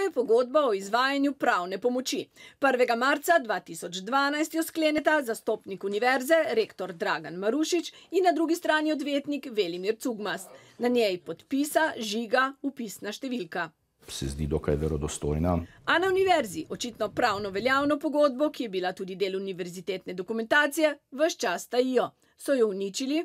je pogodba o izvajanju pravne pomoči. 1. marca 2012 jo skleneta zastopnik univerze, rektor Dragan Marušič in na drugi strani odvetnik Velimir Cugmas. Na njej podpisa žiga upisna številka. Se zdi dokaj verodostojna. A na univerzi očitno pravno veljavno pogodbo, ki je bila tudi del univerzitetne dokumentacije, vse čas tajijo. So jo uničili,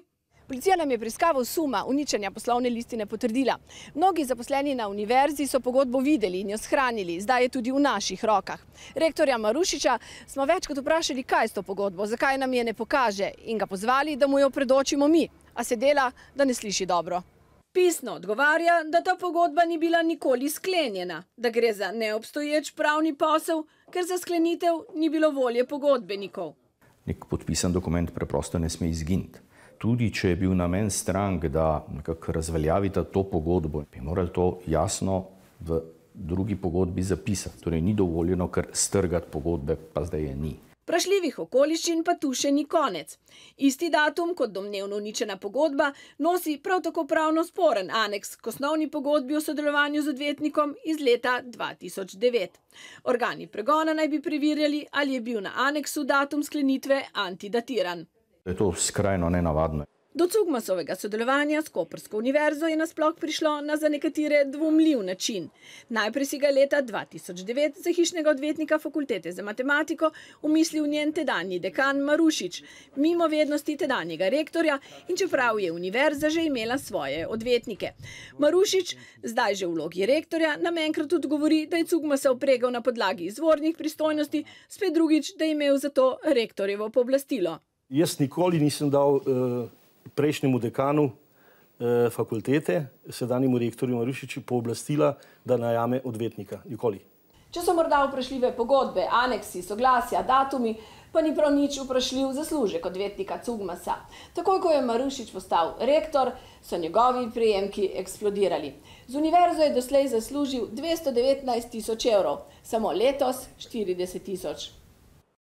Policija nam je preiskavo suma uničenja poslovne listine potrdila. Mnogi zaposleni na univerzi so pogodbo videli in jo shranili, zdaj je tudi v naših rokah. Rektorja Marušiča smo več kot vprašali, kaj je s to pogodbo, zakaj nam je ne pokaže in ga pozvali, da mu jo predočimo mi, a se dela, da ne sliši dobro. Pisno odgovarja, da ta pogodba ni bila nikoli sklenjena, da gre za neobstoječ pravni posel, ker za sklenitev ni bilo volje pogodbenikov. Nek podpisan dokument preprosto ne sme izginti tudi če je bil namen strank, da nekako razveljavite to pogodbo, bi morali to jasno v drugi pogodbi zapisati. Torej, ni dovoljeno, ker strgati pogodbe pa zdaj je ni. Prašljivih okoliščin pa tu še ni konec. Isti datum kot domnevno uničena pogodba nosi prav tako pravno sporen aneks k osnovni pogodbi o sodelovanju z odvetnikom iz leta 2009. Organi pregona naj bi privirjali, ali je bil na aneksu datum sklenitve antidatiran je to skrajno nenavadno. Do Cugmasovega sodelovanja s Koprsko univerzo je nasploh prišlo na za nekatere dvomljiv način. Najprej si ga leta 2009 za hišnega odvetnika Fakultete za matematiko umislil njen tedanji dekan Marušič, mimo vednosti tedanjega rektorja in čeprav je univerza že imela svoje odvetnike. Marušič zdaj že v vlogi rektorja namenkrat odgovori, da je Cugmasov pregal na podlagi izvornih pristojnosti, spet drugič, da je imel zato rektorjevo poblastilo. Jaz nikoli nisem dal uh, prejšnjemu dekanu uh, fakultete, sedanjemu rektorju Marušiču, pooblastila, da najame odvetnika. Nikoli. Če so morda vprašljive pogodbe, aneksi, soglasja, datumi, pa ni prav nič vprašljiv zaslužek odvetnika Cugmasa. Takoj, ko je Marušič postal rektor, so njegovi prijemki eksplodirali. Z univerzo je doslej zaslužil 219 tisoč evrov, samo letos 40 tisoč.